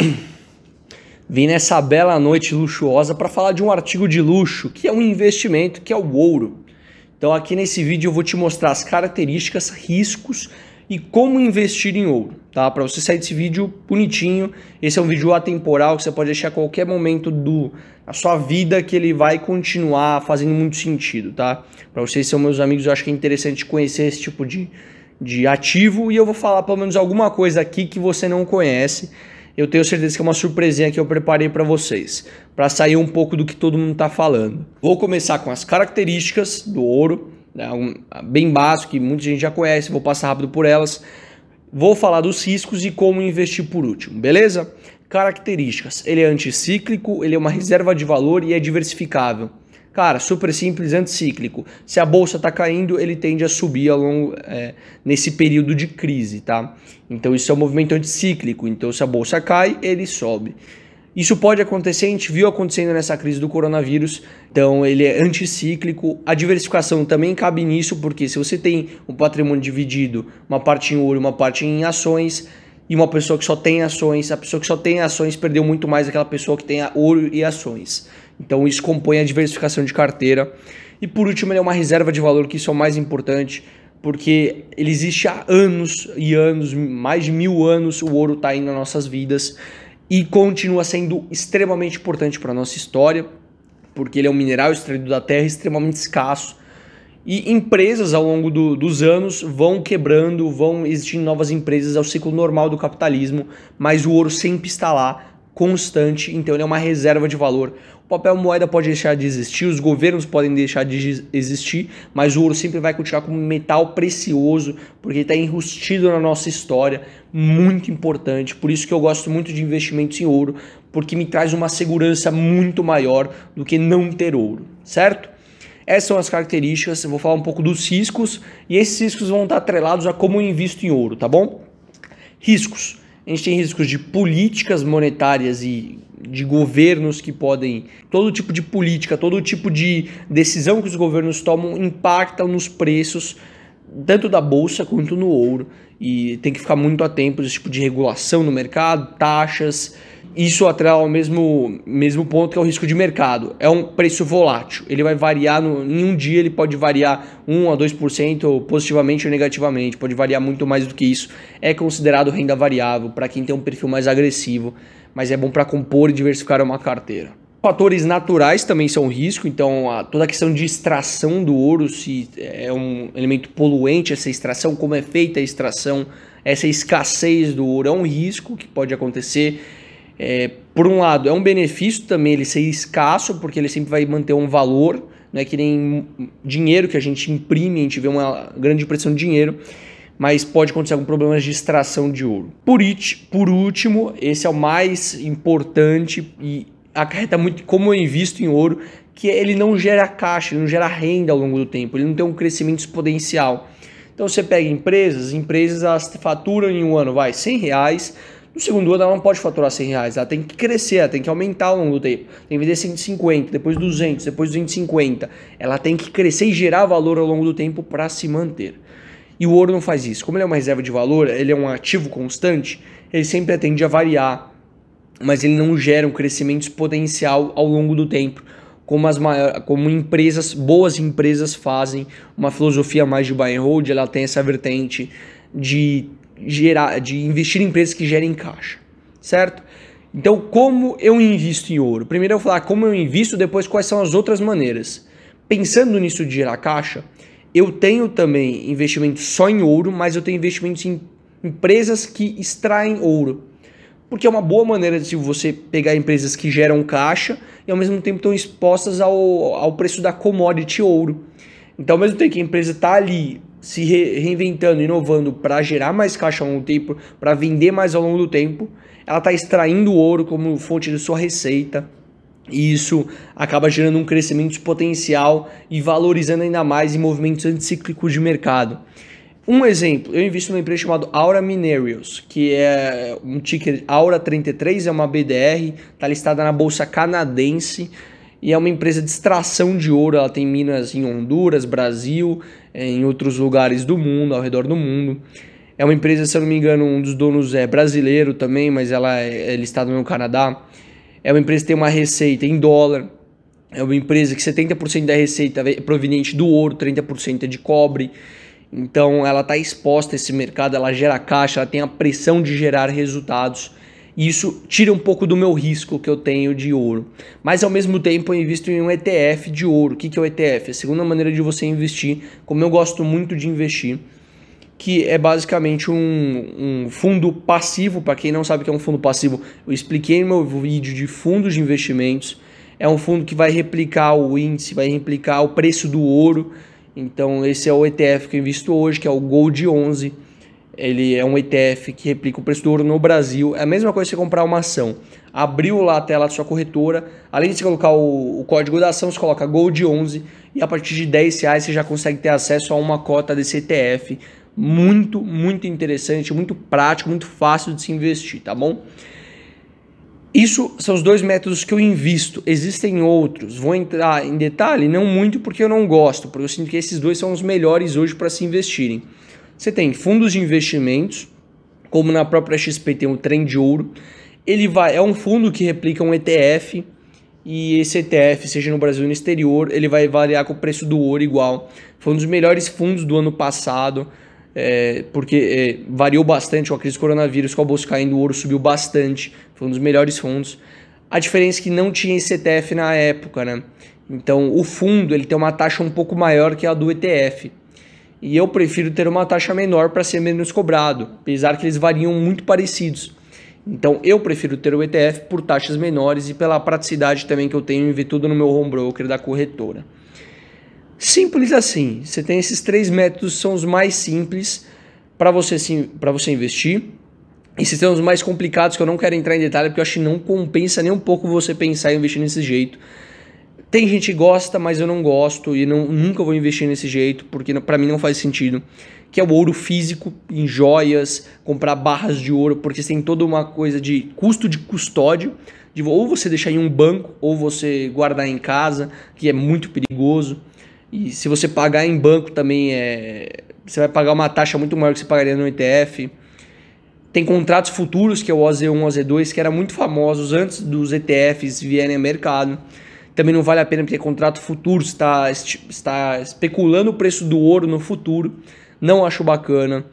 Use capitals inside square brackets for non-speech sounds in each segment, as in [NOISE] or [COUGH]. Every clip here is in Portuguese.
[CLEARS THROAT] Vim nessa bela noite luxuosa para falar de um artigo de luxo, que é um investimento, que é o ouro. Então aqui nesse vídeo eu vou te mostrar as características, riscos e como investir em ouro, tá? Para você sair desse vídeo bonitinho. Esse é um vídeo atemporal que você pode deixar a qualquer momento do a sua vida que ele vai continuar fazendo muito sentido, tá? Para vocês são meus amigos, eu acho que é interessante conhecer esse tipo de de ativo e eu vou falar pelo menos alguma coisa aqui que você não conhece eu tenho certeza que é uma surpresinha que eu preparei para vocês, para sair um pouco do que todo mundo está falando. Vou começar com as características do ouro, né, um, bem básico, que muita gente já conhece, vou passar rápido por elas. Vou falar dos riscos e como investir por último, beleza? Características: ele é anticíclico, ele é uma reserva de valor e é diversificável. Cara, super simples, anticíclico. Se a bolsa está caindo, ele tende a subir ao longo, é, nesse período de crise, tá? Então isso é um movimento anticíclico. Então se a bolsa cai, ele sobe. Isso pode acontecer, a gente viu acontecendo nessa crise do coronavírus, então ele é anticíclico. A diversificação também cabe nisso, porque se você tem um patrimônio dividido, uma parte em ouro, uma parte em ações, e uma pessoa que só tem ações, a pessoa que só tem ações perdeu muito mais do que aquela pessoa que tem ouro e ações. Então isso compõe a diversificação de carteira. E por último, ele é uma reserva de valor, que isso é o mais importante, porque ele existe há anos e anos, mais de mil anos, o ouro está aí nas nossas vidas e continua sendo extremamente importante para a nossa história, porque ele é um mineral extraído da terra extremamente escasso. E empresas ao longo do, dos anos vão quebrando, vão existindo novas empresas, é o ciclo normal do capitalismo, mas o ouro sempre está lá constante, então ele é uma reserva de valor. O papel moeda pode deixar de existir, os governos podem deixar de existir, mas o ouro sempre vai continuar como metal precioso, porque está enrustido na nossa história, muito importante. Por isso que eu gosto muito de investimentos em ouro, porque me traz uma segurança muito maior do que não ter ouro, certo? Essas são as características, eu vou falar um pouco dos riscos, e esses riscos vão estar atrelados a como eu invisto em ouro, tá bom? Riscos a gente tem riscos de políticas monetárias e de governos que podem. Todo tipo de política, todo tipo de decisão que os governos tomam impacta nos preços, tanto da bolsa quanto no ouro. E tem que ficar muito atento a esse tipo de regulação no mercado, taxas isso atrai ao mesmo, mesmo ponto que é o risco de mercado. É um preço volátil. Ele vai variar, no, em um dia ele pode variar 1 a 2% positivamente ou negativamente. Pode variar muito mais do que isso. É considerado renda variável para quem tem um perfil mais agressivo, mas é bom para compor e diversificar uma carteira. Fatores naturais também são risco, então a, toda a questão de extração do ouro, se é um elemento poluente essa extração, como é feita a extração, essa escassez do ouro é um risco que pode acontecer é, por um lado, é um benefício também ele ser escasso, porque ele sempre vai manter um valor, não é que nem dinheiro que a gente imprime, a gente vê uma grande impressão de dinheiro, mas pode acontecer algum problema de extração de ouro. Por, it, por último, esse é o mais importante e acarreta muito como eu invisto em ouro, que é ele não gera caixa, ele não gera renda ao longo do tempo, ele não tem um crescimento exponencial. Então você pega empresas, empresas elas faturam em um ano, vai, 100 reais, no segundo ano, ela não pode faturar 100 reais, ela tem que crescer, ela tem que aumentar ao longo do tempo. Tem que vender 150, depois 200, depois 250. Ela tem que crescer e gerar valor ao longo do tempo para se manter. E o ouro não faz isso. Como ele é uma reserva de valor, ele é um ativo constante, ele sempre tende a variar, mas ele não gera um crescimento exponencial ao longo do tempo, como, as maiores, como empresas, boas empresas fazem. Uma filosofia mais de buy and hold, ela tem essa vertente de gerar, de investir em empresas que gerem caixa, certo? Então, como eu invisto em ouro? Primeiro eu vou falar como eu invisto, depois quais são as outras maneiras. Pensando nisso de gerar caixa, eu tenho também investimentos só em ouro, mas eu tenho investimentos em empresas que extraem ouro. Porque é uma boa maneira de você pegar empresas que geram caixa e ao mesmo tempo estão expostas ao, ao preço da commodity ouro. Então, ao mesmo tempo que a empresa está ali se reinventando, inovando para gerar mais caixa ao longo do tempo, para vender mais ao longo do tempo. Ela está extraindo ouro como fonte de sua receita. E isso acaba gerando um crescimento potencial e valorizando ainda mais em movimentos anticíclicos de mercado. Um exemplo, eu invisto numa empresa chamada Aura Minerals, que é um ticker Aura 33, é uma BDR, está listada na bolsa canadense e é uma empresa de extração de ouro. Ela tem minas em Honduras, Brasil, eh, em outros lugares do mundo, ao redor do mundo. É uma empresa, se eu não me engano, um dos donos é brasileiro também, mas ela é, é listada no Canadá. É uma empresa que tem uma receita em dólar. É uma empresa que 70% da receita é proveniente do ouro, 30% é de cobre. Então ela está exposta a esse mercado, ela gera caixa, ela tem a pressão de gerar resultados isso tira um pouco do meu risco que eu tenho de ouro. Mas ao mesmo tempo eu invisto em um ETF de ouro. O que, que é o ETF? É a segunda maneira de você investir, como eu gosto muito de investir, que é basicamente um, um fundo passivo. Para quem não sabe o que é um fundo passivo, eu expliquei no meu vídeo de fundos de investimentos. É um fundo que vai replicar o índice, vai replicar o preço do ouro. Então esse é o ETF que eu invisto hoje, que é o Gold 11 ele é um ETF que replica o preço do ouro no Brasil. É a mesma coisa que você comprar uma ação. Abriu lá a tela da sua corretora, além de você colocar o, o código da ação, você coloca Gold11 e a partir de 10 reais você já consegue ter acesso a uma cota desse ETF. Muito, muito interessante, muito prático, muito fácil de se investir, tá bom? Isso são os dois métodos que eu invisto. Existem outros. Vou entrar em detalhe, não muito porque eu não gosto, porque eu sinto que esses dois são os melhores hoje para se investirem. Você tem fundos de investimentos, como na própria XP tem o Trem de Ouro. Ele vai, é um fundo que replica um ETF e esse ETF, seja no Brasil ou no exterior, ele vai variar com o preço do ouro igual. Foi um dos melhores fundos do ano passado, é, porque é, variou bastante com a crise do coronavírus, com a bolsa caindo, o ouro subiu bastante. Foi um dos melhores fundos. A diferença é que não tinha esse ETF na época, né? Então, o fundo ele tem uma taxa um pouco maior que a do ETF e eu prefiro ter uma taxa menor para ser menos cobrado, apesar que eles variam muito parecidos. Então eu prefiro ter o ETF por taxas menores e pela praticidade também que eu tenho em ver tudo no meu home broker da corretora. Simples assim, você tem esses três métodos, são os mais simples para você, sim, você investir. E esses são os mais complicados que eu não quero entrar em detalhe porque eu acho que não compensa nem um pouco você pensar em investir nesse jeito. Tem gente que gosta, mas eu não gosto e não, nunca vou investir nesse jeito, porque para mim não faz sentido. Que é o ouro físico, em joias, comprar barras de ouro, porque tem toda uma coisa de custo de custódio, de ou você deixar em um banco, ou você guardar em casa, que é muito perigoso. E se você pagar em banco também, é, você vai pagar uma taxa muito maior que você pagaria no ETF. Tem contratos futuros, que é o OZ1, OZ2, que eram muito famosos antes dos ETFs vierem ao mercado. Também não vale a pena porque é contrato futuro, tá está está especulando o preço do ouro no futuro. Não acho bacana.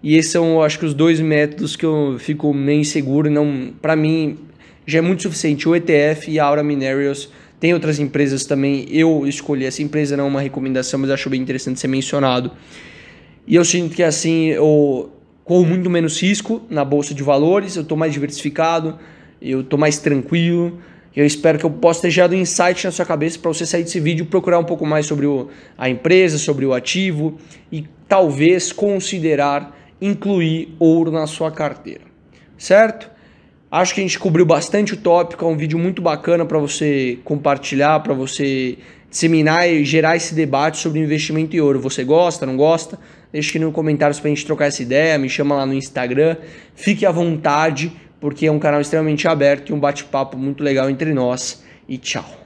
E esses são, acho que os dois métodos que eu fico meio inseguro, não, para mim já é muito suficiente o ETF e a Aura Minerals. Tem outras empresas também, eu escolhi essa empresa, não é uma recomendação, mas acho bem interessante ser mencionado. E eu sinto que assim, eu corro muito menos risco na bolsa de valores, eu estou mais diversificado, eu estou mais tranquilo, eu espero que eu possa ter gerado um insight na sua cabeça para você sair desse vídeo procurar um pouco mais sobre o, a empresa, sobre o ativo e talvez considerar incluir ouro na sua carteira. Certo? Acho que a gente cobriu bastante o tópico, é um vídeo muito bacana para você compartilhar, para você disseminar e gerar esse debate sobre investimento em ouro. Você gosta, não gosta? Deixe aqui nos comentários para a gente trocar essa ideia, me chama lá no Instagram. Fique à vontade porque é um canal extremamente aberto e um bate-papo muito legal entre nós. E tchau!